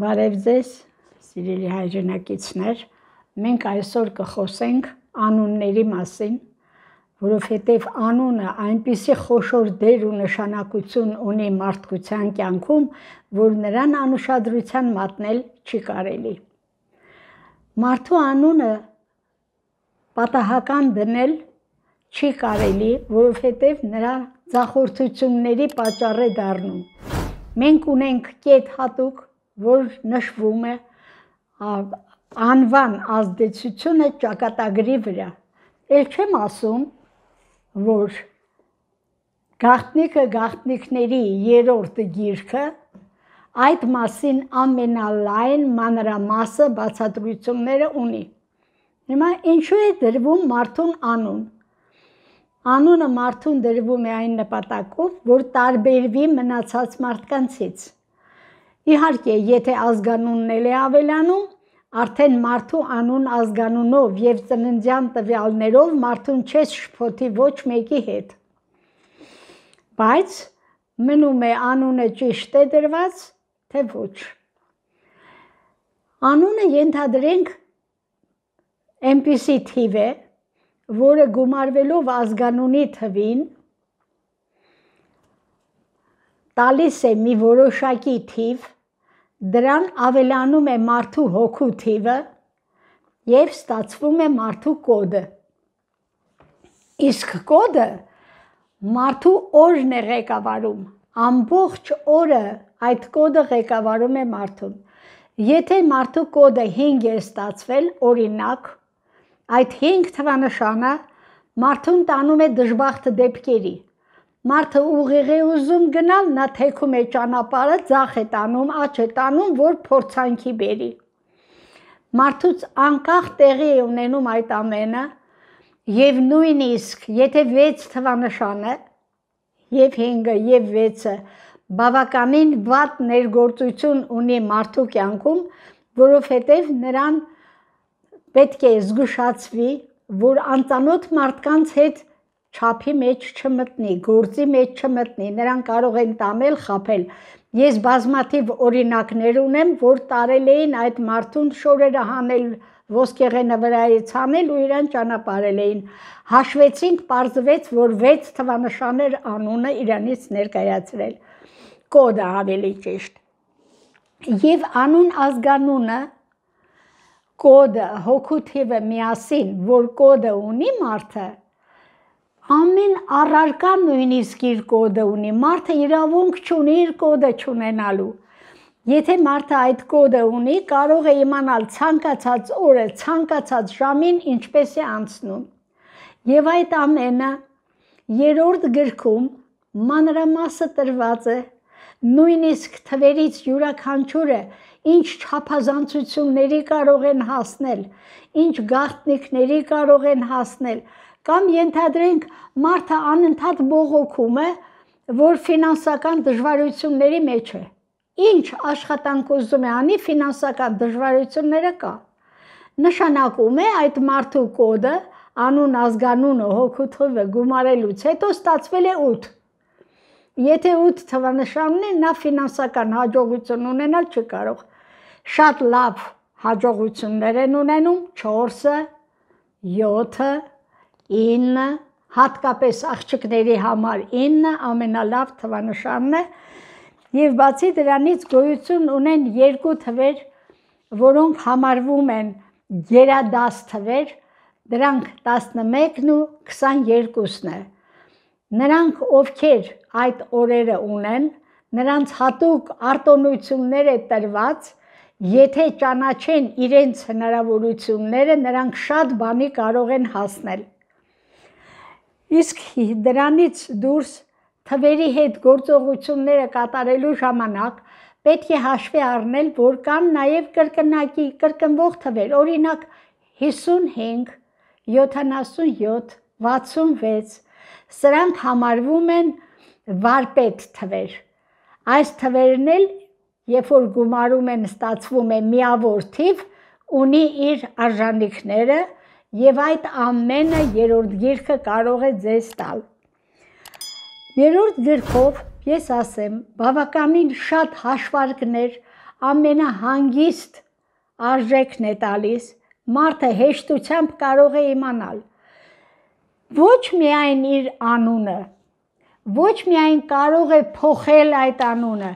Բարև ձեզ, սիրելի հայրենակիցներ։ Մենք այսօր կխոսենք անունների մասին, որովհետև անունը այնպիսի խոշոր դեր ու նշանակություն ունի մարդկության կյանքում, որ նրան անուշադրության մատնել չի կարելի։ Մարդու անունը պատահական դնել չի կարելի, որովհետև նրա ձախորդությունների պատճառ է դառնում։ Մենք ունենք կետ հատուկ որ նշվում է անվան ազդեցությունը ճակատագրի վրա։ Էլ չեմ ասում, որ գաղտնիքը գաղտնիքների երրորդ գիրքը այդ մասին ամենալայն մանրամասը բացատրությունները ունի։ Հիմա ինչու է դրվում մարդուն անուն։ Անունը մարդուն դրվում է այն նպատակով, որ տարբերվի մնացած մարդկանցից։ Իհարկե, եթե ազգանունն էլ է ավելանում, արդեն մարդու անուն ազգանունով եւ ծննդյան տվյալներով մարդուն չես շփոթի ոչ մեկի հետ։ Բայց մնում է անունը ճիշտ է դրված, թե ոչ։ Անունը ենթադրենք այնպիսի թիվ է, որը գումարվելով ազգանունի թվին տալիս է մի որոշակի թիվ, դրան ավելանում է մարդու հոգու թիվը եւ ստացվում է մարդու կոդը։ Իսկ կոդը մարդու օրն է ղեկավարում։ Ամբողջ օրը այդ կոդը ղեկավարում է մարդուն։ Եթե մարդու կոդը 5 է ստացվել, օրինակ, այդ 5 թվանշանը մարդուն տանում է դժբախտ դեպքերի, Մարդը ուղիղ է ուզում գնալ, նա թեքում է ճանապարհը, ցախ է տանում, աչ է տանում, որ փորձանքի բերի։ Մարդուց անկախ տեղի է ունենում այդ ամենը, եւ նույնիսկ եթե 6 թվանշանը եւ 5-ը եւ 6-ը բավականին վատ ներգործություն ունի մարդու կյանքում, որովհետեւ նրան պետք է զգուշացվի, որ անծանոթ մարդկանց հետ չափի մեջ չմտնի, գործի մեջ չմտնի, նրան կարող են տամել, խაფել։ Ես բազմաթիվ օրինակներ ունեմ, որ տարել էին այդ մարդուն շորերը հանել ոսկեղենը վրայից հանել ու իրան ճանապարել էին։ Հաշվեցինք, պարզվեց, որ 6 թվանշաներ անունը իրանից ներկայացրել։ Կոդը ավելի ճիշտ։ Եվ անուն ազգանունը կոդը հոգու թիվը միասին, որ կոդը ունի մարդը, ամեն առարկա նույնիսկ իր կոդը ունի։ Մարդը իրավունք չունի իր կոդը չունենալու։ Եթե մարդը այդ կոդը ունի, կարող է իմանալ ցանկացած օրը, ցանկացած ժամին ինչպես է անցնում։ Եվ այդ ամենը երրորդ գրքում մանրամասը տրված է նույնիսկ թվերից յուրաքանչյուրը ինչ չափազանցությունների կարող են հասնել, ինչ գաղտնիքների կարող են հասնել, Կամ ենթադրենք մարդը անընդհատ բողոքում է, որ ֆինանսական դժվարությունների մեջ է։ Ինչ աշխատանք ուզում է անի, ֆինանսական դժվարությունները կա։ Նշանակում է այդ մարդու կոդը, անուն ազգանունը հոգու թվը գումարելուց հետո ստացվել է 8։ Եթե 8 թվանշանն է, նա ֆինանսական հաջողություն ունենալ չի կարող։ Շատ լավ հաջողություններ են ունենում 4-ը, 7-ը, 9, հատկապես աղջիկների համար 9 ամենալավ թվանշանն է, եւ բացի դրանից գոյություն ունեն երկու թվեր, որոնք համարվում են գերադաս թվեր, դրանք 11-ն ու 22-ն է։ Նրանք, ովքեր այդ օրերը ունեն, նրանց հատուկ արտոնություններ է տրված, եթե ճանաչեն իրենց հնարավորությունները, նրանք շատ բանի կարող են հասնել։ Իսկ դրանից դուրս թվերի հետ գործողությունները կատարելու ժամանակ պետք է հաշվի առնել, որ կան նաև կրկնակի կրկնվող թվեր, օրինակ 55, 77, 66։ Սրանք համարվում են վարպետ թվեր։ Այս թվերն էլ, երբ որ գումարում են, ստացվում է միավոր թիվ, ունի իր արժանիքները, եւ այդ ամենը երրորդ գիրքը կարող է ձեզ տալ։ Երրորդ գրքով ես ասեմ, բավականին շատ հաշվարկներ ամենահանգիստ արժեքն է տալիս, մարդը հեշտությամբ կարող է իմանալ։ Ոչ միայն իր անունը, ոչ միայն կարող է փոխել այդ անունը,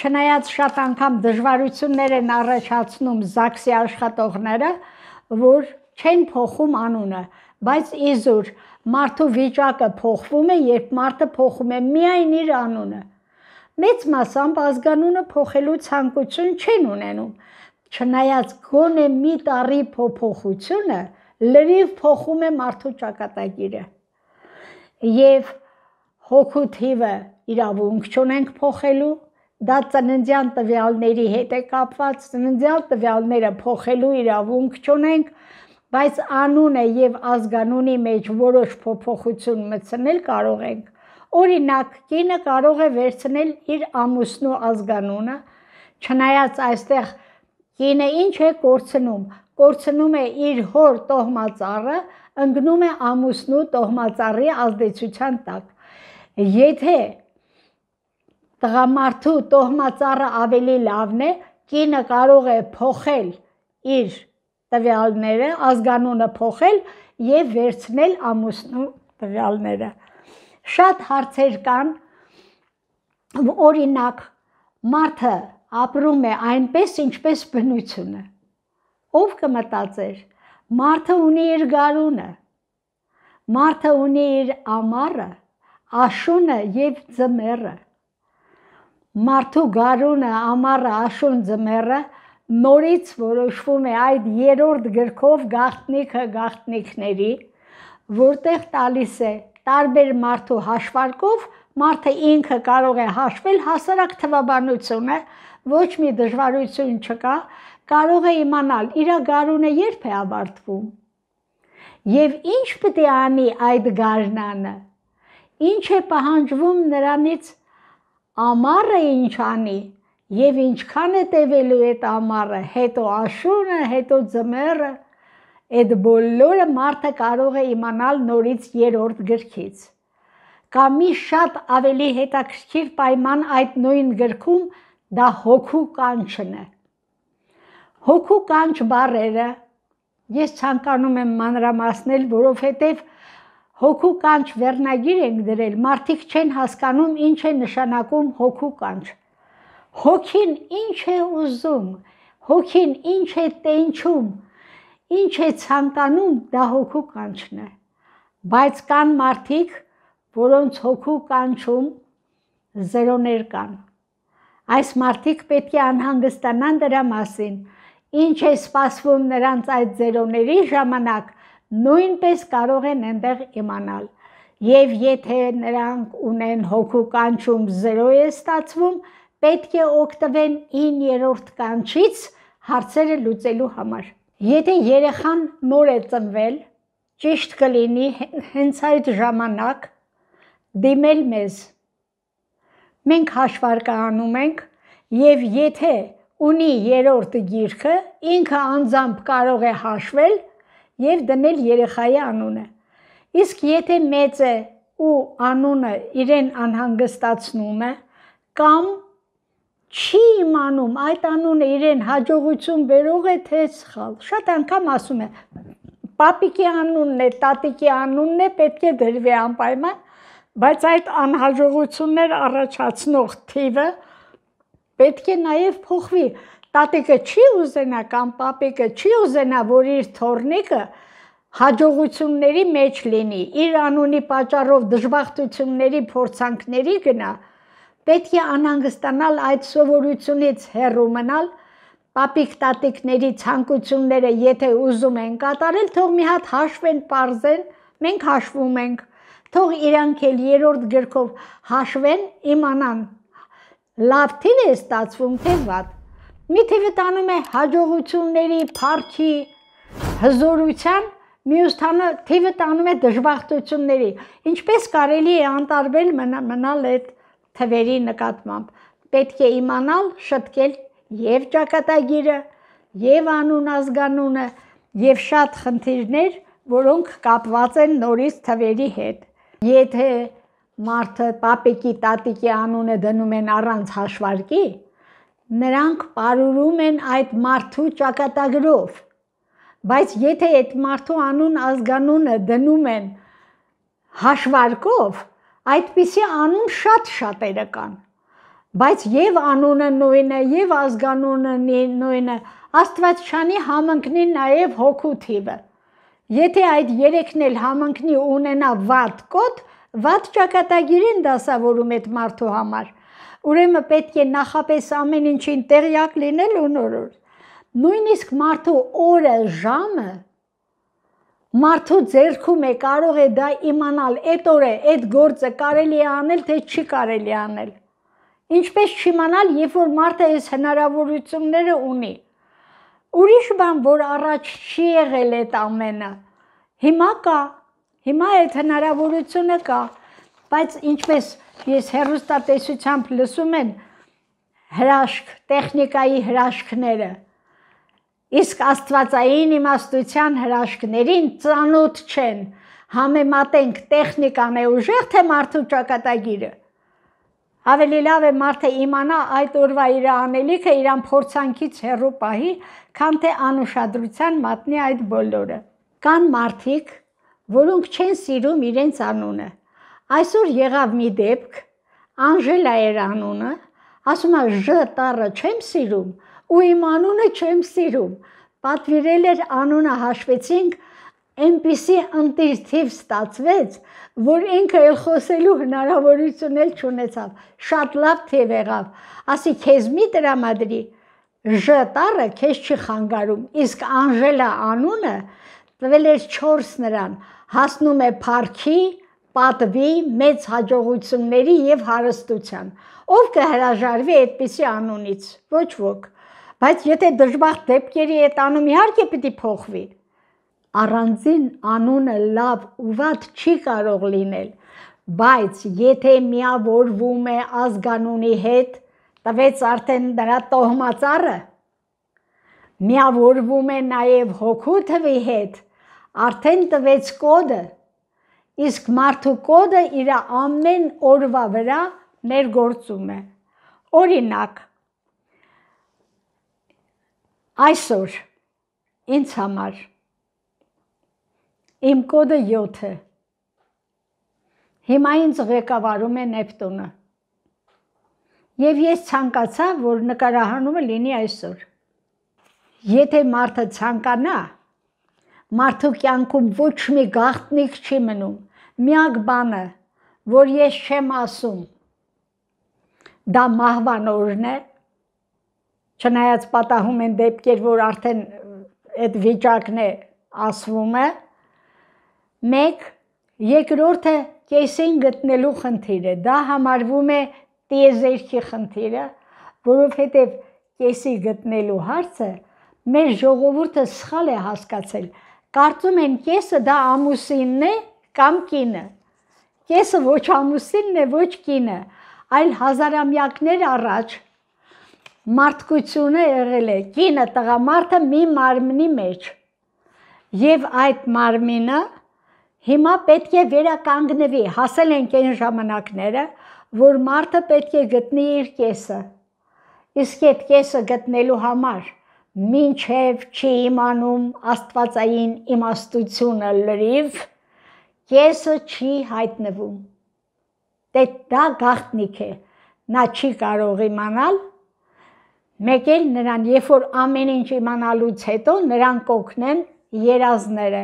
չնայած շատ անգամ դժվարություններ են առաջացնում զաքսի աշխատողները, որ չեն փոխում անունը, բայց իզուր մարդու վիճակը փոխվում է, երբ մարդը փոխում է միայն իր անունը։ Մեծ մասամբ ազգանունը փոխելու ցանկություն չեն ունենում։ Չնայած գոնե մի տարի փոփոխությունը լրիվ փոխում է մարդու ճակատագիրը։ Եվ հոգու թիվը իրավունք չունենք փոխելու, դա ծննդյան տվյալների հետ է կապված, ծննդյան տվյալները փոխելու իրավունք չունենք, բայց անունը եւ ազգանունի մեջ որոշ փոփոխություն մտցնել կարող ենք։ Օրինակ, կինը կարող է վերցնել իր ամուսնու ազգանունը, չնայած այստեղ կինը ինչ է կորցնում, կորցնում է իր հոր տոհմածառը, ընկնում է ամուսնու տոհմածառի ազդեցության տակ։ Եթե տղամարդու տոհմածառը ավելի լավն է, կինը կարող է փոխել իր տվյալները, ազգանունը փոխել եւ վերցնել ամուսնու տվյալները։ Շատ հարցեր կան, օրինակ, մարդը ապրում է այնպես, ինչպես բնությունը։ Ով կմտածեր, մարդը ունի իր գարունը, Մարդը ունի իր ամառը, աշունը եւ ձմեռը։ Մարդու գարունը, ամառը, աշուն, ձմեռը նորից որոշվում է այդ երրորդ գրքով գաղտնիքը գաղտնիքների, որտեղ տալիս է տարբեր մարդու հաշվարկով, մարդը ինքը կարող է հաշվել հասարակ թվաբանությունը, ոչ մի դժվարություն չկա, կարող է իմանալ իր գարունը երբ է ավարտվում։ Եվ ինչ պետք է անի այդ գարնանը։ Ինչ է պահանջվում նրանից ամառը ինչ անի, Եվ ինչքան է տևելու այդ ամառը, հետո աշունը, հետո ձմեռը, այդ բոլորը մարդը կարող է իմանալ նորից երրորդ գրքից։ Կամ մի շատ ավելի հետաքրքիր պայման այդ նույն գրքում դա հոգու կանչն է։ Հոգու կանչ բառերը ես ցանկանում եմ մանրամասնել, որովհետև հոգու կանչ վերնագիր ենք դրել, մարդիկ չեն հասկանում ինչ է նշանակում հոգու կանչ։ Հոգին ինչ է ուզում, հոգին ինչ է տենչում, ինչ է ցանկանում, դա հոգու կանչն է։ Բայց կան մարդիկ, որոնց հոգու կանչում զերոներ կան։ Այս մարդիկ պետք է անհանգստանան դրա մասին, ինչ է սպասվում նրանց այդ զերոների ժամանակ, նույնպես կարող են այնտեղ իմանալ։ Եվ եթե նրանք ունեն հոգու կանչում զերո է ստացվում, պետք է օգտվեն 9-րդ կանչից հարցերը լուծելու համար։ Եթե երեխան նոր է ծնվել, ճիշտ կլինի հենց այդ ժամանակ դիմել մեզ։ Մենք հաշվարկանում ենք եւ եթե ունի երրորդ գիրքը, ինքը անձամբ կարող է հաշվել եւ դնել երեխայի անունը։ Իսկ եթե մեծ է ու անունը իրեն անհանգստացնում է կամ չի իմանում այդ անունը իրեն հաջողություն բերող է թե սխալ։ Շատ անգամ ասում է պապիկի անունն է, տատիկի անունն է, պետք է դրվի անպայման, բայց այդ անհաջողություններ առաջացնող թիվը պետք է նաև փոխվի։ Տատիկը չի ուզենա կամ պապիկը չի ուզենա, որ իր թորնիկը հաջողությունների մեջ լինի, իր անունի պատճառով դժբախտությունների, փորձանքների գնա, պետք է անհանգստանալ այդ սովորությունից հեռու մնալ, պապիկ տատիկների ցանկությունները, եթե ուզում են կատարել, թող մի հատ հաշվեն, parzեն, մենք հաշվում ենք։ Թող իրանք էլ երրորդ գրքով հաշվեն, իմանան լավ թիվ է ստացվում, թե վատ։ Մի թիվը տանում է հաջողությունների, փառքի, հզորության, մյուս թիվը տանում է դժբախտությունների։ Ինչպես կարելի է անտարբեր մնալ այդ թվերի նկատմամբ։ Պետք է իմանալ շտկել եւ ճակատագիրը, եւ անուն ազգանունը, եւ շատ խնդիրներ, որոնք կապված են նորից թվերի հետ։ Եթե մարդը պապիկի տատիկի անունը դնում են առանց հաշվարկի, նրանք պարուրում են այդ մարդու ճակատագրով։ Բայց եթե այդ մարդու անուն ազգանունը դնում են հաշվարկով, Այդպիսի անուն շատ-շատերը կան։ Բայց եւ անունը նույնն է, եւ ազգանունը նույնն է։ Աստվածչանի համընկնի նաեւ հոգու թիվը։ Եթե այդ երեքն էլ համընկնի ունենա վատ կոտ, վատ ճակատագիրին դասավորում այդ մարդու համար։ Ուրեմն պետք է նախապես ամեն ինչին տեղյակ լինել ու նորոր։ Նույնիսկ մարդու օրը, ժամը Մարդու ձերքում է կարող է դա իմանալ, այդ օրը այդ գործը կարելի է անել, թե չի կարելի անել։ Ինչպես չիմանալ, երբ որ մարդը այս հնարավորությունները ունի։ Ուրիշ բան, որ առաջ չի եղել այդ ամենը, հիմա կա, հիմա այդ հնարավորությունը կա, բայց ինչպես ես հերոստատեսությամբ լսում եմ հրաշք, տեխնիկայի հրաշքները, իսկ աստվածային իմաստության հրաշքներին ծանոթ չեն։ Համեմատենք տեխնիկան է ուժեղ, թե մարդու ճակատագիրը։ Ավելի լավ է մարդը իմանա այդ օրվա իր անելիքը իրան փորձանքից հեռու պահի, քան թե անուշադրության մատնի այդ բոլորը։ Կան մարդիկ, որոնք չեն սիրում իրենց անունը։ Այսօր եղավ մի դեպք, Անժելա էր անունը, ասում է՝ «Ժ» տառը չեմ սիրում, ու իմ անունը չեմ սիրում։ Պատվիրել էր անունը հաշվեցինք, այնպիսի ընտիրթիվ ստացվեց, որ ինքը էլ խոսելու հնարավորություն էլ չունեցավ։ Շատ լավ թիվ եղավ։ Ասի քեզ մի դրամադրի Ժ տառը քեզ չի խանգարում, իսկ Անժելա անունը տվել էր 4 նրան, հասնում է Փարքի, պատվի, մեծ հաջողությունների եւ հարստության։ Ով կհրաժարվի այդպիսի անունից։ Ոչ ոք։ Բայց եթե դժբախտ դեպքերի հետ անում իհարկե պիտի փոխվի։ Առանձին անունը լավ ու վատ չի կարող լինել, բայց եթե միավորվում է ազգանունի հետ, տվեց արդեն դրա տոհմածառը, միավորվում է նաև հոգու թվի հետ, արդեն տվեց կոդը, իսկ մարդու կոդը իր ամեն օրվա վրա ներգործում է։ Օրինակ, այսօր ինձ համար իմ կոդը 7 է։ Հիմա ինձ ղեկավարում է Նեպտունը։ Եվ ես ցանկացա, որ նկարահանումը լինի այսօր։ Եթե մարդը ցանկանա, մարդու կյանքում ոչ մի գաղտնիք չի մնում։ Միակ բանը, որ ես չեմ ասում, դա մահվան օրն է, Չնայած պատահում են դեպքեր, որ արդեն այդ վիճակն է ասվում է, մեկ երկրորդը կեսին գտնելու խնդիր է։ Դա համարվում է տիեզերքի խնդիրը, որովհետև կեսի գտնելու հարցը մեր ժողովուրդը սխալ է հասկացել։ Կարծում են կեսը դա ամուսինն է կամ կինը։ Կեսը ոչ ամուսինն է, ոչ կինը, այլ հազարամյակներ առաջ մարդկությունը եղել է կինը տղամարդը մի մարմնի մեջ եւ այդ մարմինը հիմա պետք է վերականգնվի հասել ենք այն ժամանակները որ մարդը պետք է գտնի իր կեսը իսկ այդ կեսը գտնելու համար մինչև չի իմանում աստվածային իմաստությունը լրիվ կեսը չի հայտնվում դե դա գաղտնիք է նա չի կարող իմանալ մեկ էլ նրան, երբ որ ամեն ինչ իմանալուց հետո նրան կօգնեն երազները։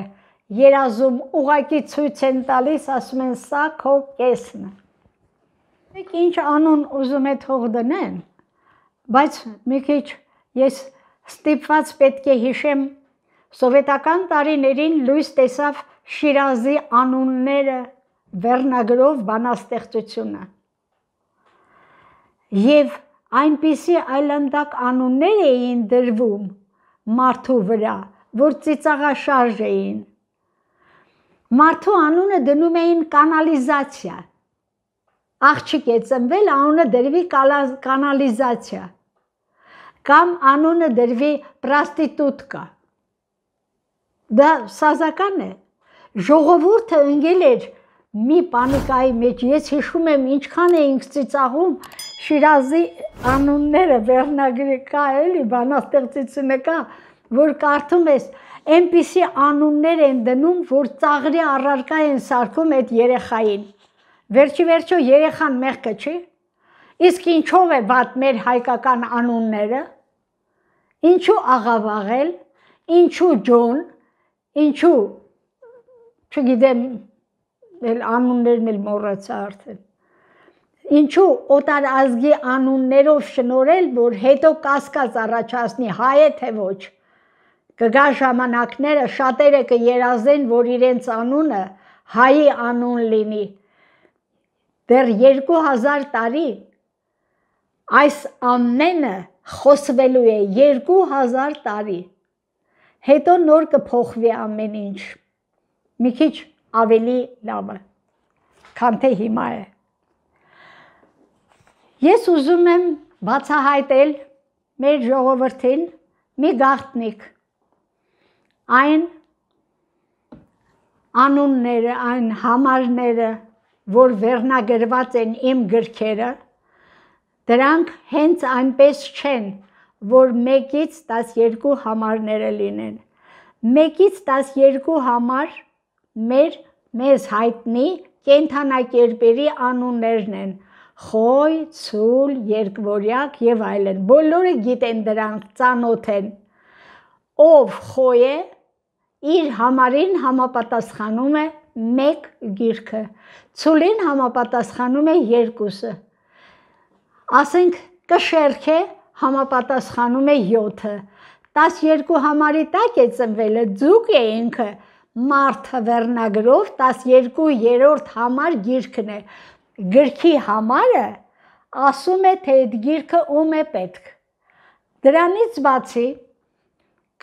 Երազում ուղակի ցույց են տալիս, ասում են, սա քո կեսն է։ Մեկ ինչ անուն ուզում է թող դնեն, բայց մի քիչ ես ստիպված պետք է հիշեմ սովետական տարիներին լույս տեսավ Շիրազի անունները վերնագրով բանաստեղծությունը։ Եվ այնպիսի այլանդակ անուններ էին դրվում մարդու վրա, որ ծիծաղաշարժ էին։ Մարդու անունը դնում էին կանալիզացիա։ Աղջիկ է ծնվել, անունը դրվի կանալիզացիա։ Կամ անունը դրվի պրաստիտուտկա։ Դա սազական է։ Ժողովուրդը ընկել էր մի պանիկայի մեջ։ Ես հիշում եմ ինչքան էինք ծիծաղում, Շիրազի անունները վերնագրի կա էլի, բանաստեղծությունը կա, որ կարդում ես, այնպիսի անուններ են դնում, որ ծաղրի առարկա են սարքում այդ երեխային։ Վերջի վերջո երեխան մեղքը չի։ Իսկ ինչով է վատ մեր հայկական անունները։ Ինչու աղավաղել, ինչու ջոն, ինչու չգիտեմ, այլ անուններն էլ մոռացա արդեն ինչու օտար ազգի անուններով շնորել, որ հետո կասկած առաջացնի հայ է թե ոչ։ Կգա ժամանակները շատերը կերազեն, որ իրենց անունը հայի անուն լինի։ Դեռ 2000 տարի այս ամենը խոսվելու է 2000 տարի։ Հետո նոր կփոխվի ամեն ինչ։ Մի քիչ ավելի լավը, քան թե հիմա է։ Ես ուզում եմ բացահայտել մեր ժողովրդին մի գաղտնիք։ Այն անունները, այն համարները, որ վերնագրված են իմ գրքերը, դրանք հենց այնպես չեն, որ 1-ից 12 համարները լինեն։ 1-ից 12 համար մեր մեզ հայտնի կենթանակերպերի անուններն են, խոյ, ցուլ, երկվորյակ եւ այլն։ Բոլորը գիտեն դրանք, ծանոթ են։ Ով խոյ է, իր համարին համապատասխանում է 1 գիրքը։ Ցուլին համապատասխանում է 2-ը։ Ասենք կշերքը համապատասխանում է 7-ը։ 12 համարի տակ է ծնվելը ձուկ է ինքը, մարդը վերնագրով 12 երրորդ համար գիրքն է գրքի համարը ասում է, թե այդ գիրքը ում է պետք։ Դրանից բացի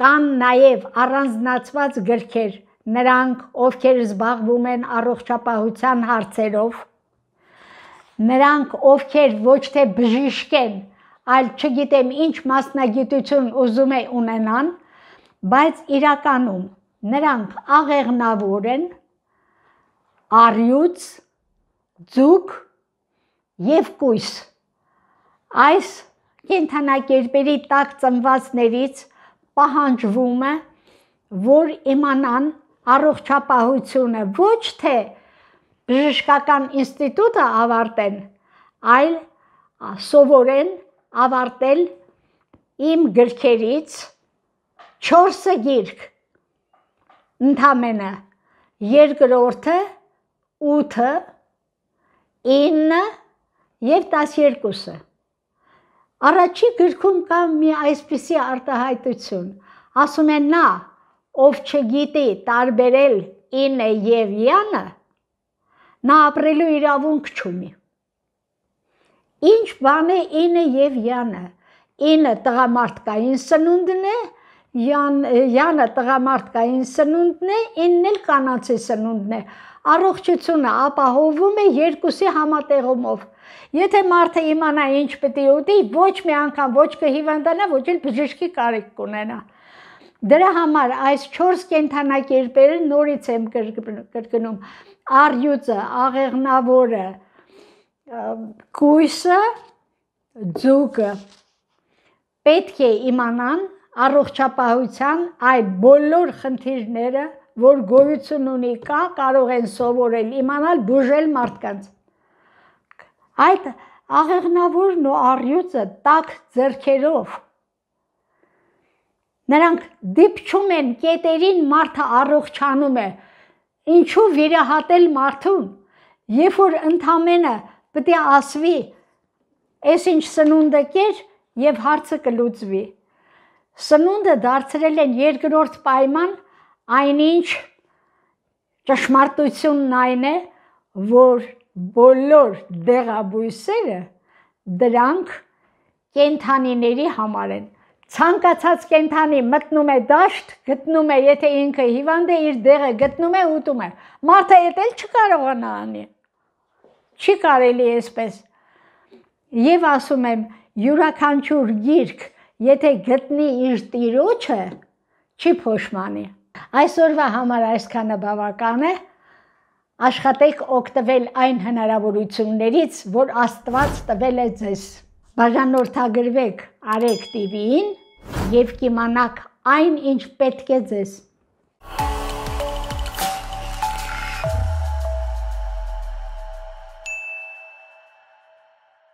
կան նաև առանձնացված գրքեր, նրանք, ովքեր զբաղվում են առողջապահության հարցերով, նրանք, ովքեր ոչ թե բժիշկ են, այլ չգիտեմ ինչ մասնագիտություն ուզում է ունենան, բայց իրականում նրանք աղեղնավոր են, արյուծ ձուկ եւ կույս։ Այս կենթանակերպերի տակ ծնվածներից պահանջվում է, որ իմանան առողջապահությունը ոչ թե բժշկական ինստիտուտը ավարտեն, այլ սովորեն ավարտել իմ գրքերից 4-ը գիրք ընդամենը երկրորդը 8-ը 9-ը եւ 12-ը։ Առաջի գրքում կա մի այսպիսի արտահայտություն. ասում են նա, ով չգիտի տարբերել 9-ը եւ 9-ը, նա ապրելու իրավունք չունի։ Ինչ բան է 9-ը եւ 9-ը։ 9-ը տղամարդկային սնունդն է, 9 Յան Յանը տղամարդկային սնունդն է, ինն էլ կանացի սնունդն է։ Առողջությունը ապահովում է երկուսի համատեղումով։ Եթե մարդը իմանա ինչ պետք է ուտի, ոչ մի անգամ ոչ կհիվանդանա, ոչ էլ բժշկի կարիք կունենա։ Դրա համար այս 4 կենթանակերպերը նորից եմ կրկնում։ Արյուծը, աղեղնավորը, կույսը, ձուկը պետք է իմանան առողջապահության այդ բոլոր խնդիրները, որ գոյություն ունի կա, կարող են սովորել, իմանալ բուժել մարդկանց։ Այդ աղեղնավորն ու առյուծը տակ зерքերով նրանք դիպչում են կետերին մարդը առողջանում է ինչու վիրահատել մարդուն երբ որ ընդամենը պետք է ասվի այսինչ սնունդը կեր եւ հարցը կլուծվի Սնունդը դարձրել են երկրորդ պայման, այնինչ ճշմարտությունն այն է, որ բոլոր դեղաբույսերը դրանք կենթանիների համար են։ Ցանկացած կենթանի մտնում է դաշտ, գտնում է, եթե ինքը հիվանդ է, իր դեղը գտնում է, ուտում է։ Մարդը դա էլ չկարողանա անի։ Չի կարելի այսպես։ Եվ ասում եմ, յուրաքանչյուր գիրք, եթե գտնի իր տիրոջը, չի փոշմանի։ Այսօրվա համար այսքանը բավական է։ Աշխատեք օգտվել այն հնարավորություններից, որ Աստված տվել է ձեզ։ Բաժանորդագրվեք Արեք TV-ին եւ կիմանաք այն, ինչ պետք է ձեզ։